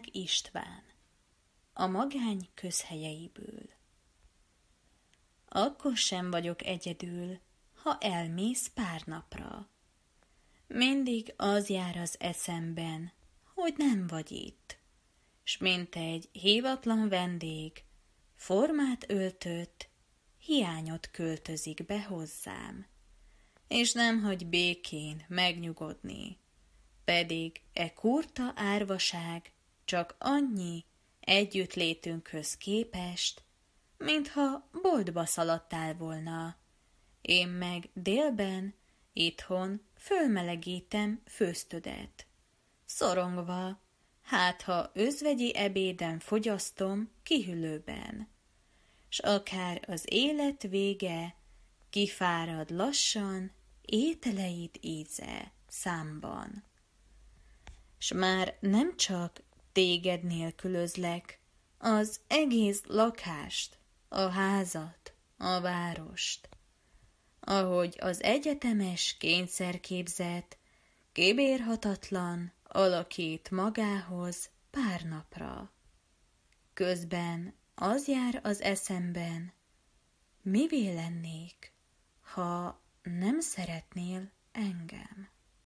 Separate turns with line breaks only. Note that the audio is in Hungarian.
Virág István A magány közhelyeiből Akkor sem vagyok egyedül, ha elmész pár napra. Mindig az jár az eszemben, hogy nem vagy itt, s mint egy hívatlan vendég, formát öltött, hiányot költözik be hozzám, és nem hagy békén megnyugodni, pedig e kurta árvaság csak annyi együttlétünkhöz képest, mintha boltba szaladtál volna. Én meg délben, itthon fölmelegítem főztödet. Szorongva, hát ha özvegyi ebéden fogyasztom kihűlőben. S akár az élet vége, kifárad lassan ételeid íze számban. S már nem csak Téged nélkülözlek, az egész lakást, a házat, a várost. Ahogy az egyetemes kényszerképzet, kibérhatatlan, alakít magához pár napra. Közben az jár az eszemben, mivé lennék, ha nem szeretnél engem.